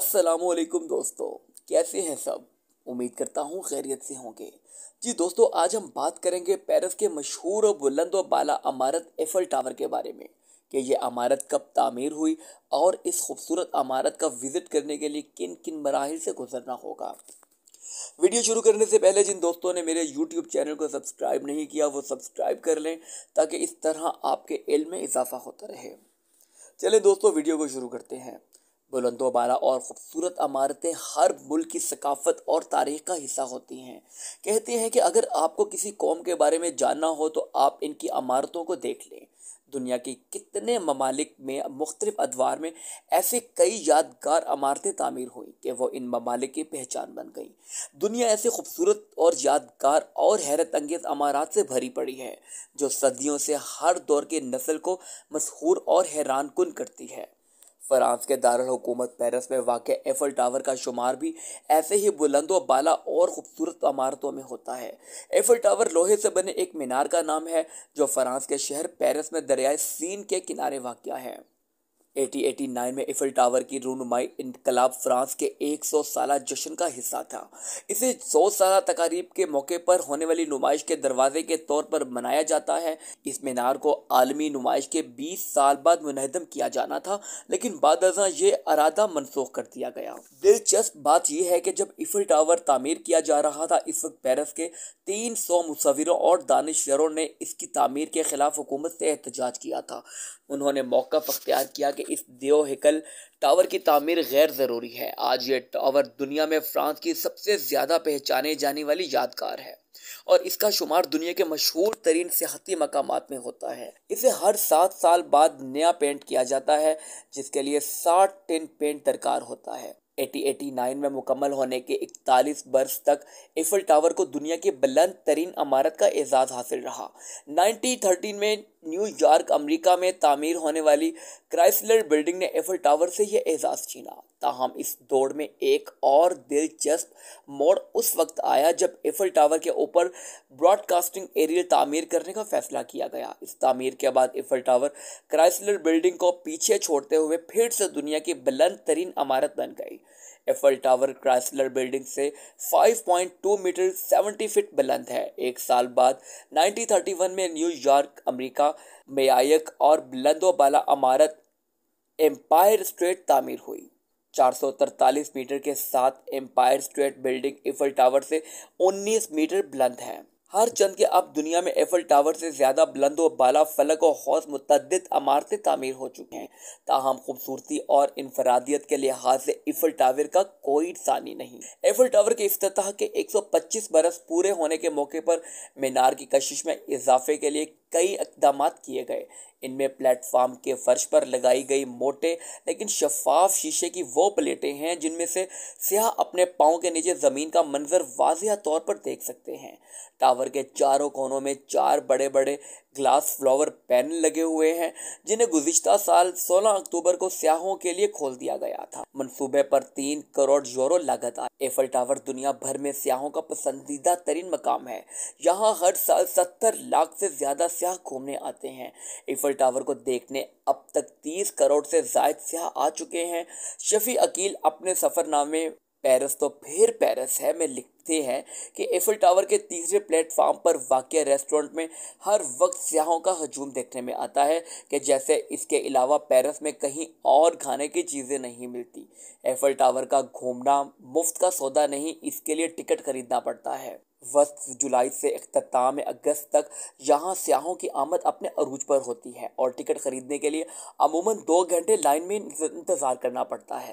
असलकुम दोस्तों कैसे हैं सब उम्मीद करता हूँ खैरियत से होंगे जी दोस्तों आज हम बात करेंगे पेरिस के मशहूर और बुलंद और बाला अमारत एफल टावर के बारे में कि ये अमारत कब तामीर हुई और इस खूबसूरत अमारत का विज़िट करने के लिए किन किन मराहल से गुजरना होगा वीडियो शुरू करने से पहले जिन दोस्तों ने मेरे यूट्यूब चैनल को सब्सक्राइब नहीं किया वो सब्सक्राइब कर लें ताकि इस तरह आपके इल में इजाफा होता रहे चलें दोस्तों वीडियो को शुरू करते हैं बुलंद बाला और ख़ूबसूरत अमारतें हर मुल्क की सकाफत और तारीख का हिस्सा होती हैं कहते हैं कि अगर आपको किसी कौम के बारे में जानना हो तो आप इनकी अमारतों को देख लें दुनिया के कितने ममालिक में मुख्तलिफ अदवार में ऐसे कई यादगार अमारतें तामीर हुई कि वो इन ममालिक की पहचान बन गई दुनिया ऐसे खूबसूरत और यादगार और हैरत अंगेज अमारात से भरी पड़ी है जो सदियों से हर दौर के नस्ल को मशहूर और हैरान कन करती है फ्रांस के दारकूमत पेरिस में वाक़ एफल टावर का शुमार भी ऐसे ही बुलंद बाला और ख़ूबसूरत इमारतों में होता है एफल टावर लोहे से बने एक मीनार का नाम है जो फ्रांस के शहर पेरिस में दरियाए सीन के किनारे वाक़ है 1889 में इफिल टावर की रूनुमाई इनकलाब फ्रांस के 100 साल जश्न का हिस्सा था इसे 100 साल तकारीब के मौके पर होने वाली नुमाइश के दरवाजे के तौर पर मनाया जाता है इस मीनार को आलमी नुमाइश के 20 साल बाद मुनहदम किया जाना था लेकिन बाद ये अरादा मनसूख कर दिया गया दिलचस्प बात यह है कि जब इफिल टावर तामीर किया जा रहा था इस वक्त पेरिस के तीन सौ मुसविरों और दानशरों ने इसकी तामीर के खिलाफ हुकूमत से एहतजाज किया था उन्होंने मौका अख्तियार किया कि इस दियो हिकल टावर की तमीर गैर ज़रूरी है आज ये टावर दुनिया में फ्रांस की सबसे ज़्यादा पहचाने जाने वाली यादगार है और इसका शुमार दुनिया के मशहूर तरीन सियाती मकाम में होता है इसे हर सात साल बाद नया पेंट किया जाता है जिसके लिए साठ टिन पेंट दरकार होता है 1889 में मुकम्मल होने के 41 बरस तक एफिल टावर को दुनिया के बुलंद तरीन अमारत का एजाज़ हासिल रहा 1913 में न्यूयॉर्क अमेरिका में तामीर होने वाली क्राइसलर बिल्डिंग ने एफल टावर से यह एजाज़ छीना ताहम इस दौड़ में एक और दिलचस्प मोड़ उस वक्त आया जब एफल टावर के ऊपर ब्रॉडकास्टिंग एरियल तामीर करने का फैसला किया गया इस तामीर के बाद एफल टावर क्राइसलर बिल्डिंग को पीछे छोड़ते हुए फिर से दुनिया की बुलंद तरीन इमारत बन गई एफल टावर क्राइसलर बिल्डिंग से 5.2 मीटर 70 फीट बुलंद है एक साल बाद 1931 में न्यूयॉर्क अमेरिका में आयक और बुलंदोबाला अमारत एम्पायर स्ट्रेट तामीर हुई तरतालीस मीटर के साथ Empire State building Eiffel tower से 19 मीटर बुलंद है हर चंद के अब दुनिया में एफल टावर से ज्यादा बुलंद बाला फलक और हौस मुतद इमारतें तामीर हो चुकी हैं ताहम खूबसूरती और इनफरादियत के लिहाज से एफल टावर का कोई सानी नहीं एफल टावर के अफ्ताह के 125 बरस पूरे होने के मौके पर मीनार की कशिश में इजाफे के लिए कई इकदाम किए गए इनमें प्लेटफार्म के फर्श पर लगाई गई मोटे लेकिन शफाफ शीशे की वो प्लेटें हैं जिनमें से सियाह अपने पाँव के नीचे ज़मीन का मंजर वाजिया तौर पर देख सकते हैं टावर टावर के चारों कोनों में चार बड़े बड़े ग्लास फ्लावर पैनल लगे हुए हैं जिन्हें गुजशत साल 16 अक्टूबर को सयाहों के लिए खोल दिया गया था मंसूबे पर तीन करोड़ यूरो लागत आई एफल टावर दुनिया भर में सयाहों का पसंदीदा तरीन मकाम है यहाँ हर साल सत्तर लाख से ज्यादा स्याह घूमने आते हैं एफल टावर को देखने अब तक तीस करोड़ से जायद स्याह आ चुके हैं शफी अकील अपने सफरनामे पेरिस तो फिर पेरिस है में लिखते हैं कि एफिल टावर के तीसरे प्लेटफार्म पर वाक्य रेस्टोरेंट में हर वक्त सयाहों का हजूम देखने में आता है कि जैसे इसके अलावा पेरिस में कहीं और खाने की चीज़ें नहीं मिलती एफिल टावर का घूमना मुफ्त का सौदा नहीं इसके लिए टिकट खरीदना पड़ता है वस्त जुलाई से अख्ताम अगस्त तक यहाँ सयाहों की आमद अपने अरूज पर होती है और टिकट खरीदने के लिए अमूमन दो घंटे लाइन में इंतज़ार करना पड़ता है